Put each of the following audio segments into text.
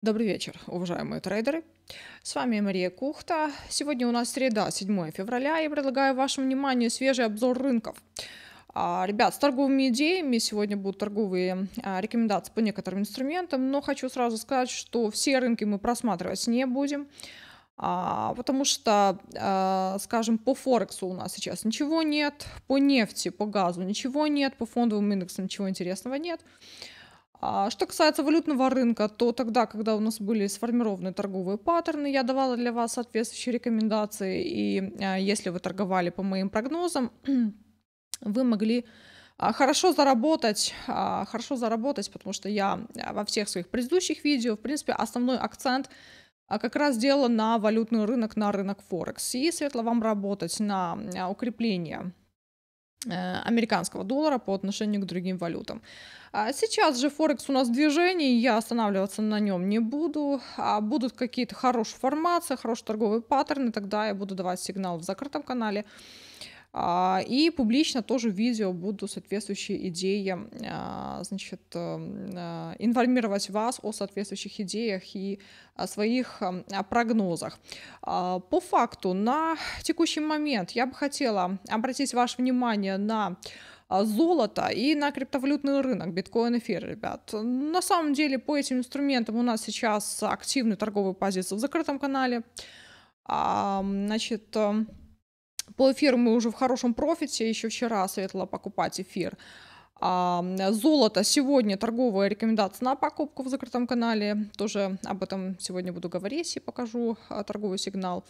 Добрый вечер, уважаемые трейдеры. С вами Мария Кухта. Сегодня у нас среда, 7 февраля, и предлагаю вашему вниманию свежий обзор рынков. А, ребят, с торговыми идеями сегодня будут торговые а, рекомендации по некоторым инструментам, но хочу сразу сказать, что все рынки мы просматривать не будем, а, потому что, скажем, по Форексу у нас сейчас ничего нет, по нефти, по газу ничего нет, по фондовым индексам ничего интересного нет. А что касается валютного рынка, то тогда, когда у нас были сформированы торговые паттерны, я давала для вас соответствующие рекомендации, и а, если вы торговали по моим прогнозам, вы могли а, хорошо заработать, хорошо заработать, потому что я во всех своих предыдущих видео, в принципе, основной акцент как раз делала на валютный рынок, на рынок Форекс. И светло вам работать на укрепление Э, американского доллара по отношению к другим валютам. А сейчас же Форекс у нас в движении, я останавливаться на нем не буду. А будут какие-то хорошие формации, хорошие торговые паттерны, тогда я буду давать сигнал в закрытом канале. А, и публично тоже в видео буду соответствующие идеи, а, значит, эм, а, информировать вас о соответствующих идеях и о своих эм, прогнозах. По факту, на текущий момент я бы хотела обратить ваше внимание на золото и на криптовалютный рынок, биткоин, эфир, ребят. На самом деле по этим инструментам у нас сейчас активны торговые позиции в закрытом канале. Значит, эм, по эфиру мы уже в хорошем профите, еще вчера советовала покупать эфир. А, золото сегодня торговая рекомендация на покупку в закрытом канале. Тоже об этом сегодня буду говорить и покажу а, торговый сигнал.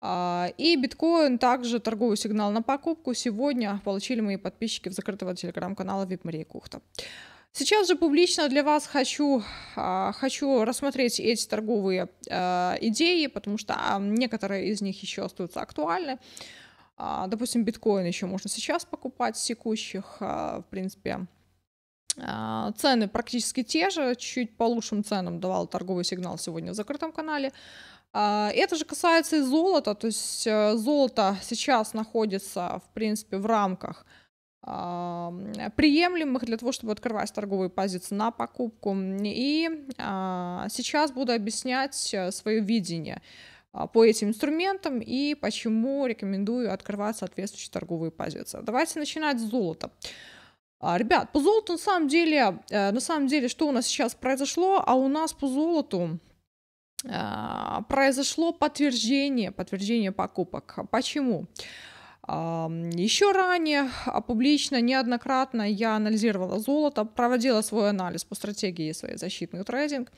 А, и биткоин также торговый сигнал на покупку. Сегодня получили мои подписчики в закрытого телеграм-канала VIP Мария Кухта. Сейчас же публично для вас хочу, а, хочу рассмотреть эти торговые а, идеи, потому что а, некоторые из них еще остаются актуальны. Допустим, биткоин еще можно сейчас покупать с текущих, в принципе, Цены практически те же, чуть по лучшим ценам давал торговый сигнал сегодня в закрытом канале. Это же касается и золота, то есть э, золото сейчас находится, в принципе, в рамках приемлемых для того, чтобы открывать торговые позиции на покупку. И а, сейчас буду объяснять э, свое видение а, по этим инструментам и почему рекомендую открывать соответствующие торговые позиции. Давайте начинать с золота. А, ребят, по золоту на самом деле, э, на самом деле, что у нас сейчас произошло, а у нас по золоту произошло подтверждение, подтверждение покупок. Почему? Почему? Еще ранее а, публично неоднократно я анализировала золото, проводила свой анализ по стратегии своей защитный трейдинг.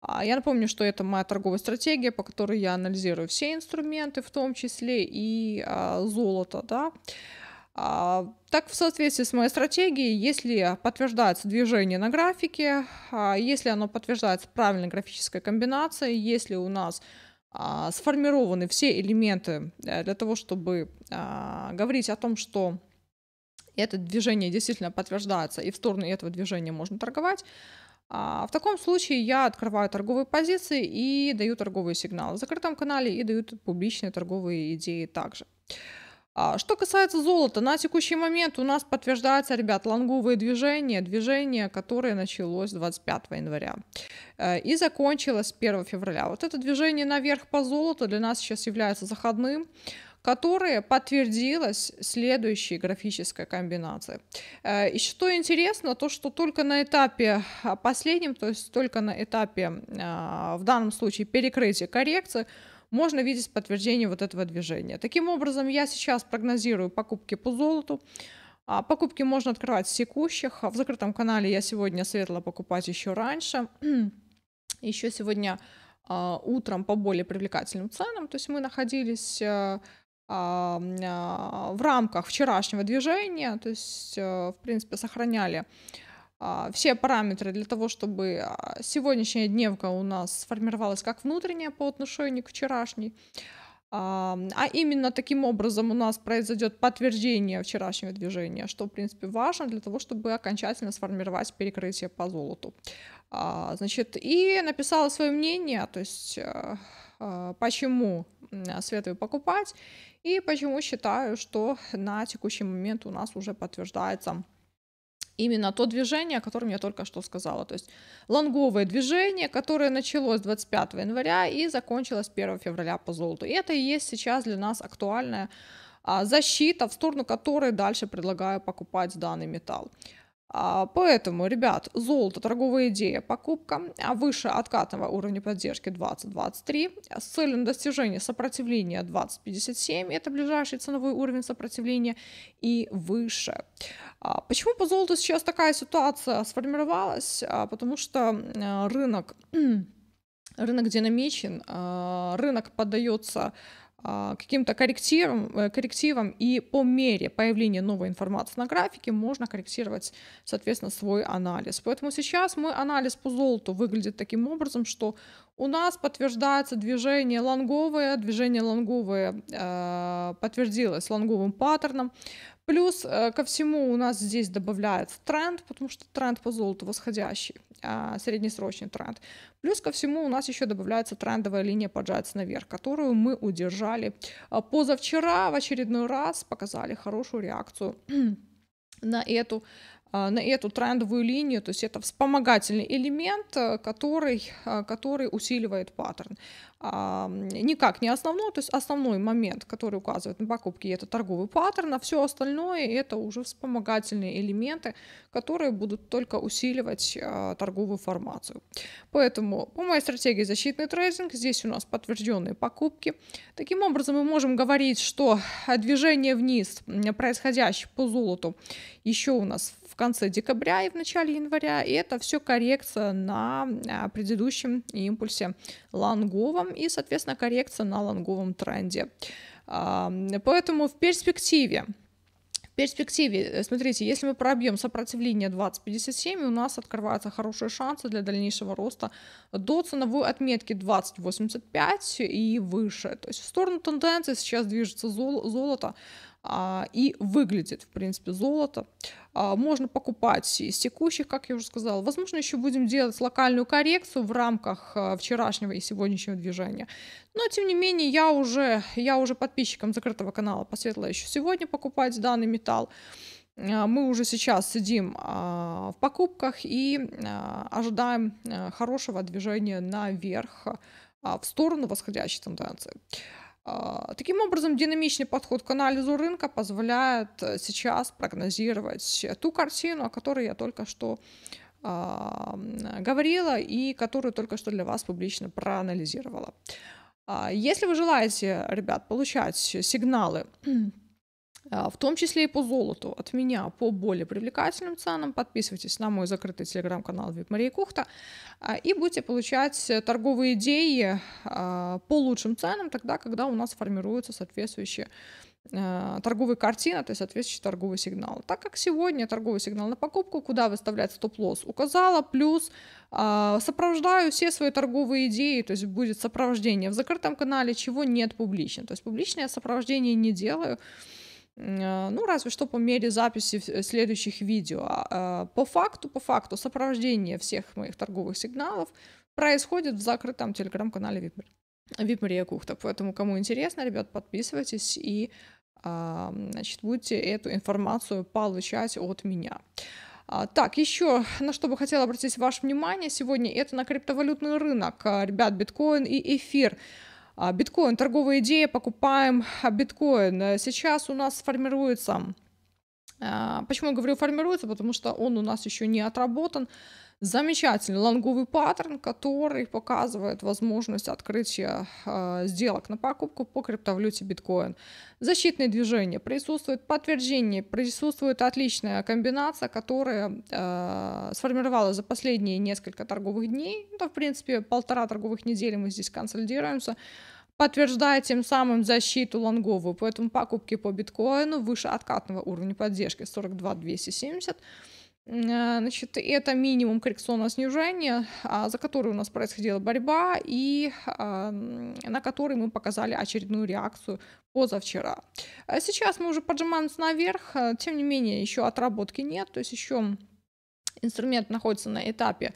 А, я напомню, что это моя торговая стратегия, по которой я анализирую все инструменты, в том числе и а, золото. Да? Так, в соответствии с моей стратегией, если подтверждается движение на графике, если оно подтверждается правильной графической комбинацией, если у нас а, сформированы все элементы э, для того, чтобы а, говорить о том, что это движение действительно подтверждается, и в сторону этого движения можно торговать, а, в таком случае я открываю торговые позиции и даю торговые сигналы в закрытом канале и даю публичные торговые идеи также. А что касается золота, на текущий момент у нас подтверждается, ребят, лонговые движения, движение, которое началось 25 января э, и закончилось 1 февраля. Вот это движение наверх по золоту для нас сейчас является заходным, которое подтвердилось следующей графической комбинацией. И э, что интересно, то что только на этапе а, последнем, то есть только на этапе, а, в данном случае, перекрытия коррекции, можно видеть подтверждение вот этого движения. Таким образом, я сейчас прогнозирую покупки по золоту. А, покупки можно открывать в текущих. В закрытом канале я сегодня советовала покупать еще раньше. еще сегодня а, утром по более привлекательным ценам. То есть мы находились э, а, в рамках вчерашнего движения, то есть, э, в принципе, сохраняли а, все параметры для того, чтобы а, сегодняшняя дневка у нас сформировалась как внутренняя по отношению к вчерашней, а, а именно таким образом у нас произойдет подтверждение вчерашнего движения, что, в принципе, важно для того, чтобы окончательно сформировать перекрытие по золоту. Значит, и написала свое мнение, то есть почему советую покупать и почему считаю, что на текущий момент у нас уже подтверждается именно то движение, о котором я только что сказала. То есть лонговое движение, которое началось 25 января и закончилось 1 февраля по золоту. И это и есть сейчас для нас актуальная а, защита, в сторону которой дальше предлагаю покупать данный металл. А, поэтому, ребят, золото, торговая идея, покупка а выше откатного уровня поддержки 2023 с целью достижения сопротивления 20-57, это ближайший ценовой уровень сопротивления и выше. А, почему по золоту сейчас такая ситуация сформировалась? Потому что рынок, рынок динамичен, рынок поддается а, каким-то коррективом, э, коррективом, и по мере появления новой информации на графике можно корректировать, соответственно, свой анализ. Поэтому сейчас мой анализ по золоту выглядит таким образом, что у нас подтверждается движение лонговое, движение лонговое э, подтвердилось лонговым паттерном, Плюс э, ко всему у нас здесь добавляется тренд, потому что тренд по золоту восходящий, а, среднесрочный тренд. Плюс ко всему у нас еще добавляется трендовая линия поджать наверх, которую мы удержали а, позавчера в очередной раз, показали хорошую реакцию на эту а, на эту трендовую линию, то есть это вспомогательный элемент, э, который, а, который усиливает паттерн. А, никак не основной, то есть основной момент, который указывает на покупки, это торговый паттерн, а все остальное это уже вспомогательные элементы, которые будут только усиливать торговую формацию. Поэтому по моей стратегии защитный трейдинг, здесь у нас подтвержденные покупки. Таким образом мы можем говорить, что движение вниз, происходящее по золоту, еще у нас в конце декабря и в начале января. И это все коррекция на а, предыдущем импульсе лонговом и, соответственно, коррекция на лонговом тренде. А, поэтому в перспективе в перспективе, э, смотрите, если мы пробьем сопротивление 20.57, у нас открываются хорошие шансы для дальнейшего роста до ценовой отметки 20.85 и выше. То есть в сторону тенденции сейчас движется золото, а, и выглядит, в принципе, золото. А, можно покупать из текущих, как я уже сказала. Возможно, еще будем делать локальную коррекцию в рамках а, вчерашнего и сегодняшнего движения. Но, тем не менее, я уже, я уже подписчикам закрытого канала посоветовала еще сегодня покупать данный металл. Мы уже сейчас сидим в покупках и ожидаем э, хорошего движения наверх в сторону восходящей тенденции. А, таким образом, динамичный подход к анализу рынка позволяет э, сейчас прогнозировать ту картину, о которой я только что а, говорила и которую только что для вас публично проанализировала. А, если вы желаете, ребят, получать сигналы а, в том числе и по золоту от меня по более привлекательным ценам. Подписывайтесь на мой закрытый телеграм-канал VIP Мария Кухта а, и будете получать э, торговые идеи а, по лучшим ценам тогда, когда у нас формируется соответствующая э, торговая картина, то есть соответствующий торговый сигнал. Так как сегодня торговый сигнал на покупку, куда выставлять стоп-лосс, указала, плюс сопровождаю все свои торговые идеи, то есть будет сопровождение в закрытом канале, чего нет публично. То есть публичное сопровождение не делаю, Э, ну, разве что по мере записи э, следующих видео. А, по факту, по факту, сопровождение всех моих торговых сигналов происходит в закрытом телеграм-канале Випмер. Випмария Кухта. Поэтому, кому интересно, ребят, подписывайтесь и а, значит, будете эту информацию получать от меня. А, так, еще на что бы хотела обратить ваше внимание сегодня, это на криптовалютный рынок. Ребят, биткоин и эфир. А, биткоин, торговая идея, покупаем а, биткоин. Э, сейчас у нас формируется а, Почему я говорю формируется? Потому что он у нас еще не отработан. Замечательный лонговый паттерн, который показывает возможность открытия э, сделок на покупку по криптовалюте биткоин. Защитные движения. Присутствует подтверждение, присутствует отличная комбинация, которая э, сформировалась за последние несколько торговых дней. Это, в принципе, полтора торговых недели мы здесь консолидируемся подтверждая тем самым защиту лонговую, поэтому покупки по биткоину выше откатного уровня поддержки 42 270 Э, значит, это минимум коррекционного снижения, а, за который у нас происходила борьба и а, на который мы показали очередную реакцию позавчера. А сейчас мы уже поджимаемся наверх, тем не менее еще отработки нет, то есть еще инструмент находится на этапе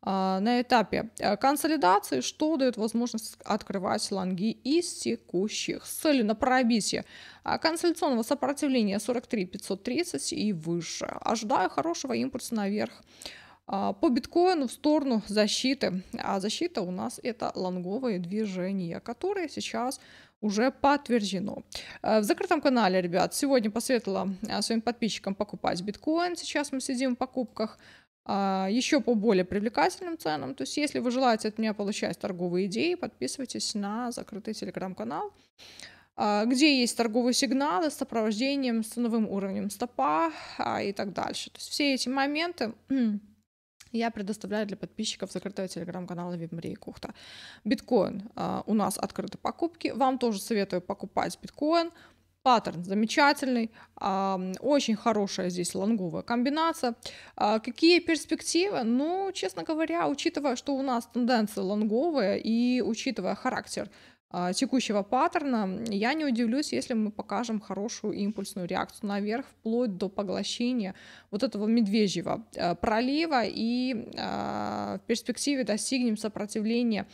а, на этапе э, консолидации, что дает возможность открывать лонги из текущих с целью на пробитие а, консолидационного сопротивления 43 530 и выше. Ожидаю хорошего импульса наверх а, по биткоину в сторону защиты. А защита у нас это лонговые движения, которые сейчас уже подтверждено. Э, в закрытом канале, ребят, сегодня посоветовала э, своим подписчикам покупать биткоин. Сейчас мы сидим в покупках а, еще по более привлекательным ценам. То есть, если вы желаете от меня получать торговые идеи, подписывайтесь на закрытый телеграм-канал, а, где есть торговые сигналы с сопровождением, с новым уровнем стопа а, и так дальше. То есть все эти моменты я предоставляю для подписчиков закрытого телеграм-канала Вимрии Кухта. Биткоин у нас открыты покупки. Вам тоже советую покупать биткоин. Паттерн замечательный, а, очень хорошая здесь лонговая комбинация. А, какие перспективы? Ну, честно говоря, учитывая, что у нас тенденция лонговая и учитывая характер а, текущего паттерна, я не удивлюсь, если мы покажем хорошую импульсную реакцию наверх, вплоть до поглощения вот этого медвежьего э, пролива и в перспективе достигнем сопротивления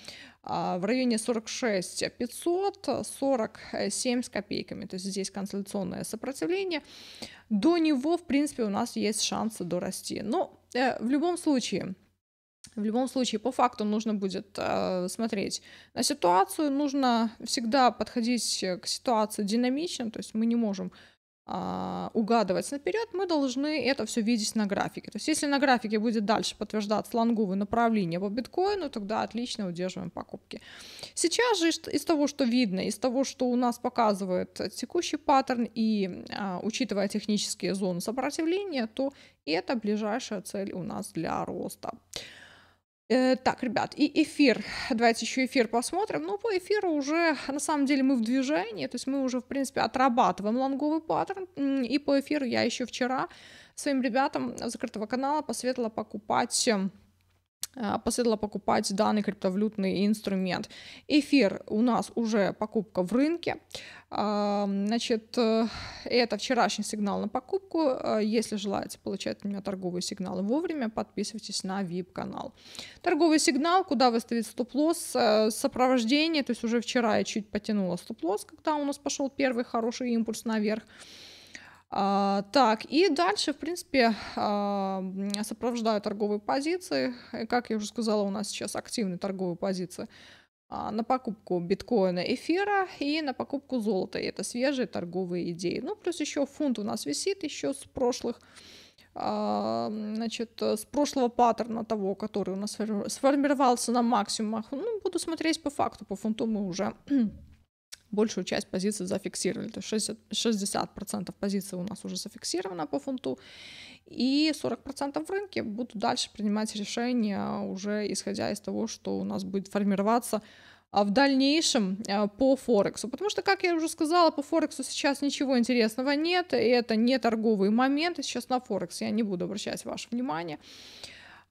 а, в районе 46 500, 47 с копейками. То есть здесь консолидационное сопротивление. До него, в принципе, у нас есть шансы дорасти. Но э, в любом случае, в любом случае, по факту нужно будет э, смотреть на ситуацию, нужно всегда подходить к ситуации динамично, то есть мы не можем а, угадывать наперед, мы должны это все видеть на графике. То есть если на графике будет дальше подтверждаться лонговое направление по биткоину, тогда отлично удерживаем покупки. Сейчас же из того, что видно, из того, что у нас показывает текущий паттерн и а, учитывая технические зоны сопротивления, то это ближайшая цель у нас для роста. Э, так, ребят, и эфир. Давайте еще эфир посмотрим. Ну, по эфиру уже, на самом деле, мы в движении, то есть мы уже, в принципе, отрабатываем лонговый паттерн. И по эфиру я еще вчера своим ребятам закрытого канала посоветовала покупать эм, Э, посыдла покупать данный криптовалютный инструмент. Эфир у нас уже покупка в рынке. Значит, э, это вчерашний сигнал на покупку. Э, если желаете получать у меня торговые сигналы вовремя, подписывайтесь на VIP-канал. Торговый сигнал, куда выставить стоп-лосс, сопровождение, то есть уже вчера я чуть потянула стоп-лосс, когда у нас пошел первый хороший импульс наверх. А, так, и дальше, в принципе, а, сопровождаю торговые позиции. И, как я уже сказала, у нас сейчас активные торговые позиции а, на покупку биткоина эфира и на покупку золота. И это свежие торговые идеи. Ну, плюс еще фунт у нас висит еще с прошлых а, значит, э, с прошлого паттерна того, который у нас сформировался на максимумах. Ну, буду смотреть по факту, по фунту мы уже большую часть позиций зафиксировали. То есть 60%, 60% позиций у нас уже зафиксировано по фунту, и 40% в рынке будут дальше принимать решения уже исходя из того, что у нас будет формироваться а в дальнейшем э, по Форексу. Потому что, как я уже сказала, по Форексу сейчас ничего интересного нет, и это не торговые моменты сейчас на Форекс, я не буду обращать ваше внимание.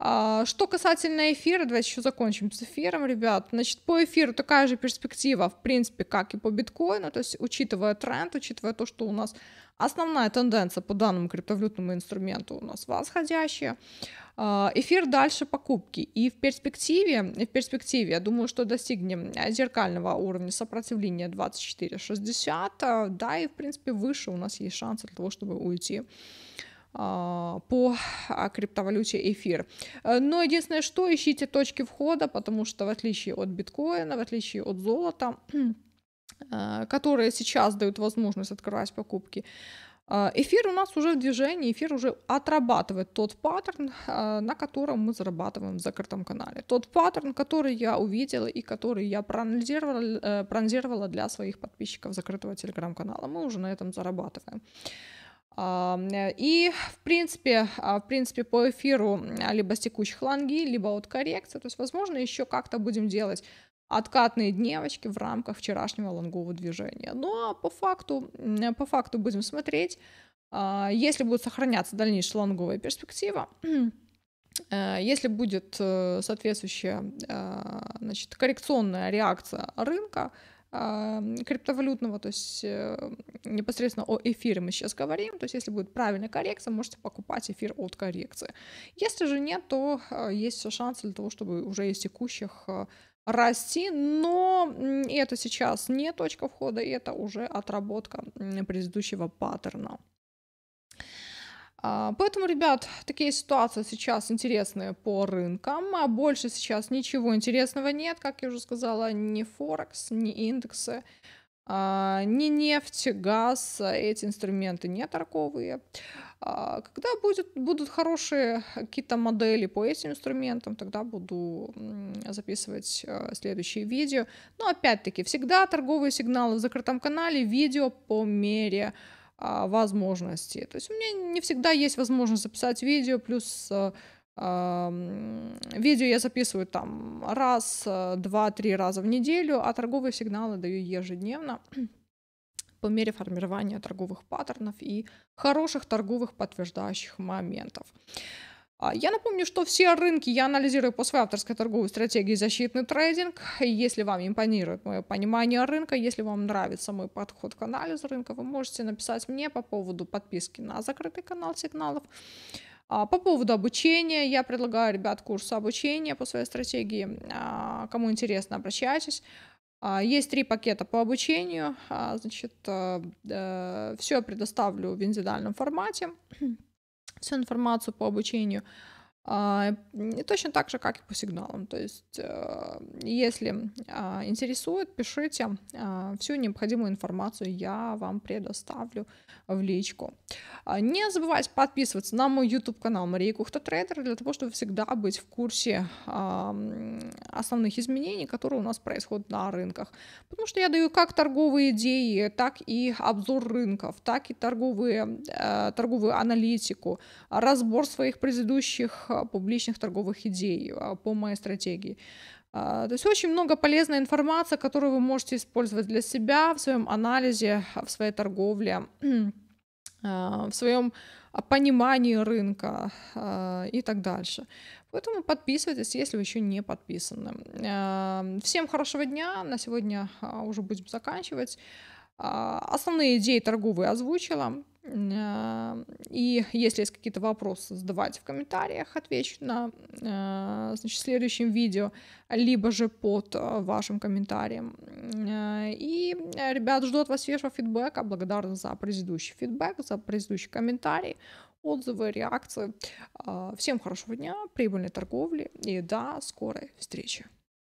А, что касательно эфира, давайте еще закончим с эфиром, ребят. Значит, по эфиру такая же перспектива, в принципе, как и по биткоину, то есть учитывая тренд, учитывая то, что у нас основная тенденция по данному криптовалютному инструменту у нас восходящая, а, эфир дальше покупки. И в перспективе, в перспективе, я думаю, что достигнем зеркального уровня сопротивления 24.60, а, да, и, в принципе, выше у нас есть шансы для того, чтобы уйти а, по а, криптовалюте эфир. Э, но единственное, что ищите точки входа, потому что в отличие от биткоина, в отличие от золота, э, которые сейчас дают возможность открывать покупки, э, Эфир у нас уже в движении, эфир уже отрабатывает тот паттерн, на котором мы зарабатываем в закрытом канале. Тот паттерн, который я увидела и который я проанализировала, проанализировала для своих подписчиков закрытого телеграм-канала. Мы уже на этом зарабатываем. И, в принципе, а, в принципе, по эфиру либо с текущих лонги, либо вот коррекция, то есть, возможно, еще как-то будем делать откатные дневочки в рамках вчерашнего лонгового движения. Но ну, а по факту, по факту будем смотреть, а, если будет сохраняться дальнейшая лонговая перспектива, э, если будет э, соответствующая значит, коррекционная реакция рынка, а, криптовалютного, то есть э, непосредственно о эфире мы сейчас говорим, то есть если будет правильная коррекция, можете покупать эфир от коррекции. Если же нет, то а, есть все шансы для того, чтобы уже из текущих а, расти, но это сейчас не точка входа, это уже отработка предыдущего паттерна. А, поэтому, ребят, такие ситуации сейчас интересные по рынкам, а больше сейчас ничего интересного нет, как я уже сказала, ни Форекс, ни индексы, а, ни нефть, газ, а эти инструменты не торговые. Когда будет, будут хорошие какие-то модели по этим инструментам, тогда буду записывать э, следующие видео. Но опять-таки, всегда торговые сигналы в закрытом канале, видео по мере а, возможности. То есть у меня не всегда есть возможность записать видео, плюс э, Видео я записываю там раз, э, два, три раза в неделю, а торговые сигналы даю ежедневно по мере формирования торговых паттернов и хороших торговых подтверждающих моментов. А, я напомню, что все рынки я анализирую по своей авторской торговой стратегии «Защитный трейдинг». Если вам импонирует мое понимание рынка, если вам нравится мой подход к анализу рынка, вы можете написать мне по поводу подписки на закрытый канал сигналов. А, по поводу обучения, я предлагаю, ребят, курс обучения по своей стратегии. А, кому интересно, обращайтесь. Есть три пакета по обучению. Значит, э, э, все я предоставлю в индивидуальном формате всю информацию по обучению, а, и точно так же, как и по сигналам. То есть, э, если а, интересует, пишите а, всю необходимую информацию, я вам предоставлю в личку. Не забывайте подписываться на мой YouTube-канал Мария Кухта Трейдер для того, чтобы всегда быть в курсе основных изменений, которые у нас происходят на рынках. Потому что я даю как торговые идеи, так и обзор рынков, так и торговые, э, торговую аналитику, разбор своих предыдущих а, публичных торговых идей а, по моей стратегии. А, то есть очень много полезной информации, которую вы можете использовать для себя в своем анализе, в своей торговле, в своем понимании рынка и так дальше. Поэтому подписывайтесь, если вы еще не подписаны. Всем хорошего дня. На сегодня уже будем заканчивать. Основные идеи торговые озвучила. Э, и если есть какие-то вопросы, задавайте в комментариях, отвечу на э, значит, следующем видео, либо же под э, вашим комментарием. И, ребят, жду от вас свежего фидбэка, благодарна за предыдущий фидбэк, за предыдущий комментарий, отзывы, реакции. Всем хорошего дня, прибыльной торговли и до скорой встречи.